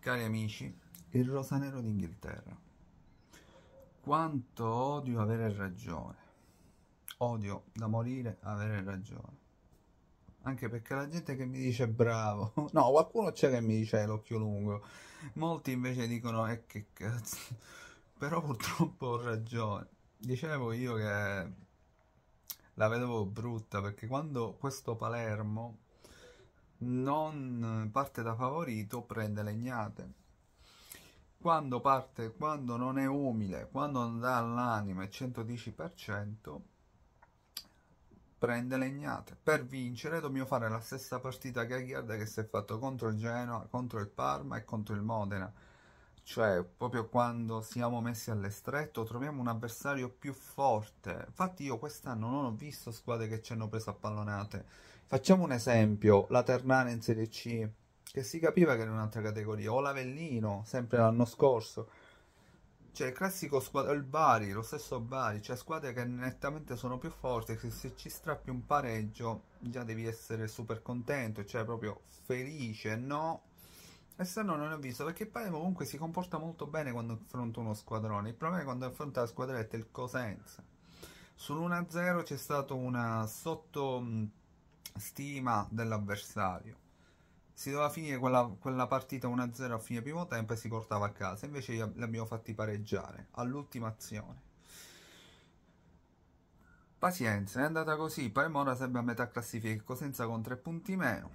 Cari amici, il rosanero d'Inghilterra. Quanto odio avere ragione. Odio da morire avere ragione. Anche perché la gente che mi dice bravo, no, qualcuno c'è che mi dice l'occhio lungo, molti invece dicono eh che cazzo, però purtroppo ho ragione. Dicevo io che la vedevo brutta perché quando questo Palermo non parte da favorito prende legnate quando parte quando non è umile quando non dà all'anima il 110% prende legnate per vincere dobbiamo fare la stessa partita Gagliarda che si è fatto contro il Genoa contro il Parma e contro il Modena cioè proprio quando siamo messi all'estretto troviamo un avversario più forte infatti io quest'anno non ho visto squadre che ci hanno preso a pallonate Facciamo un esempio, la Ternana in Serie C, che si capiva che era un'altra categoria, o l'Avellino, sempre l'anno scorso. Cioè il classico squadra, il Bari, lo stesso Bari, cioè squadre che nettamente sono più forti, che se ci strappi un pareggio già devi essere super contento, cioè proprio felice, no? E se no non ho visto, perché il Palermo comunque si comporta molto bene quando affronta uno squadrone, il problema è quando affronta la squadretta è il Cosenza. Sull'1-0 c'è stato una sotto stima dell'avversario. Si doveva finire quella, quella partita 1-0 a fine primo tempo e si portava a casa, invece li abbiamo fatti pareggiare all'ultima azione. Pazienza, è andata così, Parma ora sarebbe a metà classifica, Cosenza con tre punti meno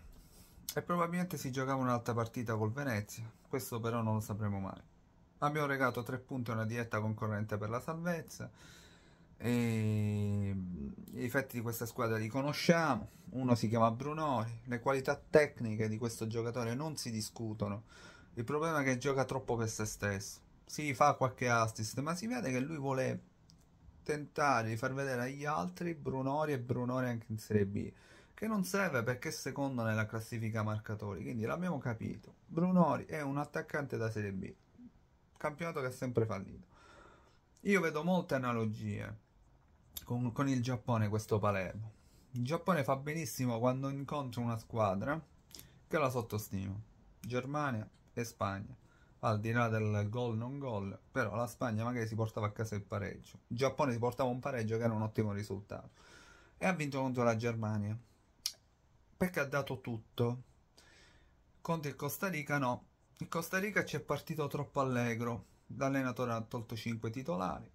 e probabilmente si giocava un'altra partita col Venezia, questo però non lo sapremo mai. Abbiamo regato tre punti a una diretta concorrente per la salvezza, e gli difetti di questa squadra li conosciamo, uno si chiama Brunori, le qualità tecniche di questo giocatore non si discutono, il problema è che gioca troppo per se stesso, si fa qualche assist, ma si vede che lui vuole tentare di far vedere agli altri Brunori e Brunori anche in Serie B, che non serve perché è secondo nella classifica marcatori, quindi l'abbiamo capito, Brunori è un attaccante da Serie B, campionato che ha sempre fallito. Io vedo molte analogie con, con il Giappone questo Palermo. Il Giappone fa benissimo quando incontra una squadra che la sottostima. Germania e Spagna. Al di là del gol non gol, però la Spagna magari si portava a casa il pareggio. Il Giappone si portava un pareggio che era un ottimo risultato. E ha vinto contro la Germania. Perché ha dato tutto. Contro il Costa Rica no. Il Costa Rica ci è partito troppo allegro. L'allenatore ha tolto 5 titolari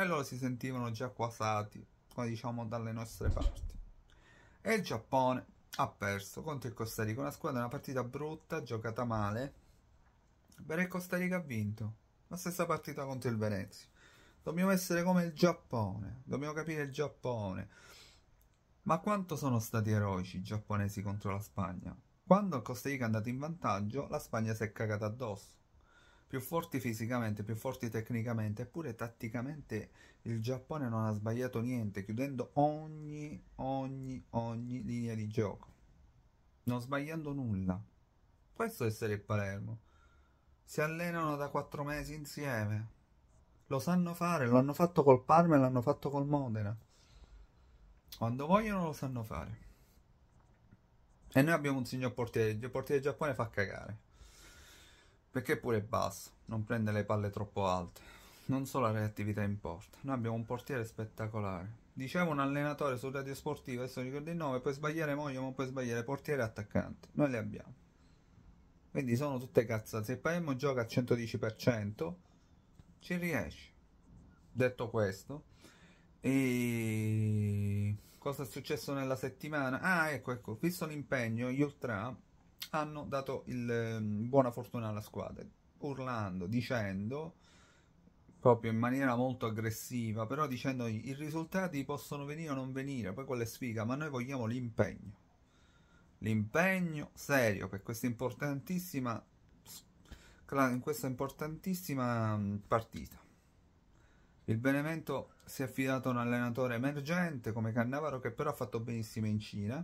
e loro si sentivano già quasati, come diciamo dalle nostre parti. E il Giappone ha perso contro il Costa Rica, una squadra, una partita brutta, giocata male, Per il Costa Rica ha vinto, la stessa partita contro il Venezia. Dobbiamo essere come il Giappone, dobbiamo capire il Giappone. Ma quanto sono stati eroici i giapponesi contro la Spagna? Quando il Costa Rica è andato in vantaggio, la Spagna si è cagata addosso più forti fisicamente, più forti tecnicamente, eppure tatticamente il Giappone non ha sbagliato niente, chiudendo ogni, ogni, ogni linea di gioco, non sbagliando nulla. Questo è essere il Palermo. Si allenano da quattro mesi insieme, lo sanno fare, lo hanno fatto col Parma e l'hanno fatto col Modena. Quando vogliono lo sanno fare. E noi abbiamo un signor portiere, il portiere del Giappone fa cagare perché pure basso, non prende le palle troppo alte, non solo la reattività importa, noi abbiamo un portiere spettacolare. Diceva un allenatore su Radio Sportiva, adesso ricordo il nome, puoi sbagliare moglie, ma puoi sbagliare portiere e attaccante, noi li abbiamo. Quindi sono tutte cazzate, se Palermo gioca al 110% ci riesce. Detto questo, e cosa è successo nella settimana? Ah, ecco, ecco, visto l'impegno, gli ultra hanno dato il, ehm, buona fortuna alla squadra, urlando, dicendo proprio in maniera molto aggressiva, però dicendo i risultati possono venire o non venire, poi quella è sfiga, ma noi vogliamo l'impegno. L'impegno serio per questa importantissima, questa importantissima partita. Il Benevento si è affidato a un allenatore emergente come Cannavaro che però ha fatto benissimo in Cina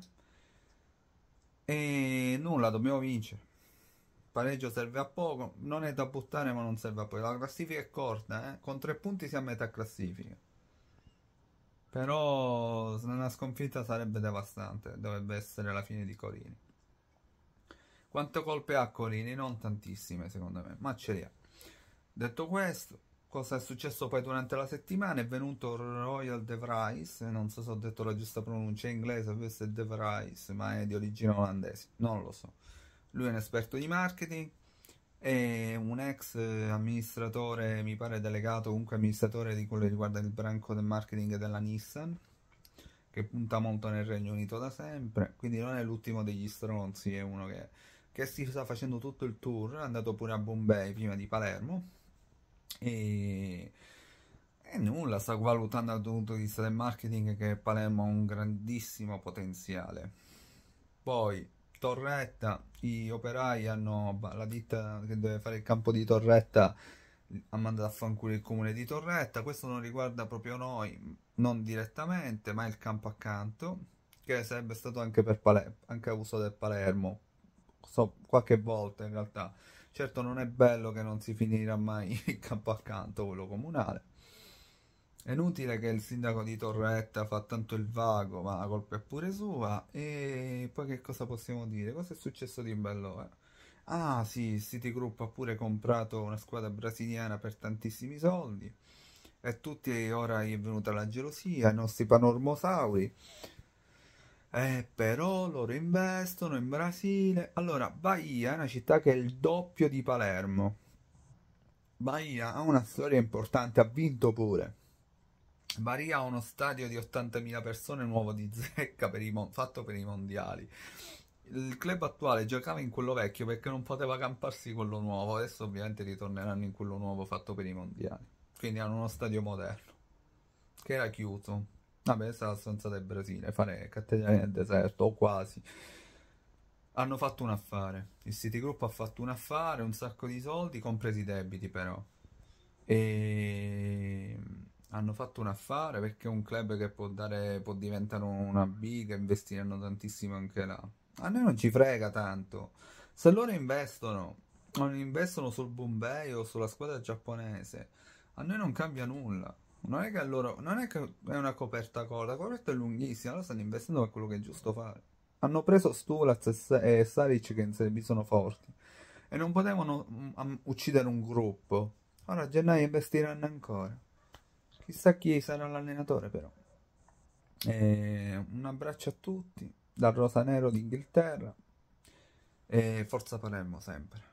e nulla dobbiamo vincere il pareggio serve a poco non è da buttare ma non serve a poco la classifica è corta eh? con tre punti siamo a metà classifica però una sconfitta sarebbe devastante dovrebbe essere la fine di Corini quante colpe ha Corini? non tantissime secondo me ma ce le ha detto questo cosa è successo poi durante la settimana è venuto Royal Devrice non so se ho detto la giusta pronuncia in inglese questo è De ma è di origine olandese non lo so lui è un esperto di marketing è un ex amministratore mi pare delegato comunque amministratore di quello che riguarda il branco del marketing della Nissan che punta molto nel Regno Unito da sempre quindi non è l'ultimo degli stronzi è uno che, che si sta facendo tutto il tour è andato pure a Bombay prima di Palermo e, e nulla, sta valutando dal punto di vista del marketing che Palermo ha un grandissimo potenziale. Poi Torretta, gli operai hanno la ditta che deve fare il campo di Torretta ha mandato a fanculo il comune di Torretta. Questo non riguarda proprio noi, non direttamente, ma il campo accanto, che sarebbe stato anche per Palermo, anche a uso del Palermo, so, qualche volta in realtà. Certo non è bello che non si finirà mai il campo accanto, quello comunale. È inutile che il sindaco di Torretta fa tanto il vago, ma la colpa è pure sua. E poi che cosa possiamo dire? Cosa è successo di bello? Eh? Ah sì, Citigroup ha pure comprato una squadra brasiliana per tantissimi soldi. E tutti ora gli è venuta la gelosia, i nostri panormosauri eh, però loro investono in Brasile. Allora, Bahia è una città che è il doppio di Palermo. Bahia ha una storia importante, ha vinto pure. Bahia ha uno stadio di 80.000 persone nuovo di zecca per mon- fatto per i mondiali. Il club attuale giocava in quello vecchio perché non poteva camparsi quello nuovo. Adesso ovviamente ritorneranno in quello nuovo fatto per i mondiali. Quindi hanno uno stadio moderno che era chiuso Vabbè, la stanza del Brasile, fare cattedrale nel deserto, o quasi. Hanno fatto un affare. Il Citigroup ha fatto un affare, un sacco di soldi, compresi i debiti però. E hanno fatto un affare perché è un club che può, dare, può diventare una big, investiranno tantissimo anche là. A noi non ci frega tanto. Se loro investono, non investono sul Bombay o sulla squadra giapponese, a noi non cambia nulla. Non è che allora, non è che è una coperta corta, la coperta è lunghissima, allora stanno investendo per quello che è giusto fare. Hanno preso Stulaz e Saric che in Serie B sono forti e non potevano mm, uccidere un gruppo. Ora a gennaio investiranno ancora. Chissà chi sarà l'allenatore però. E un abbraccio a tutti dal Nero d'Inghilterra e forza Palermo sempre.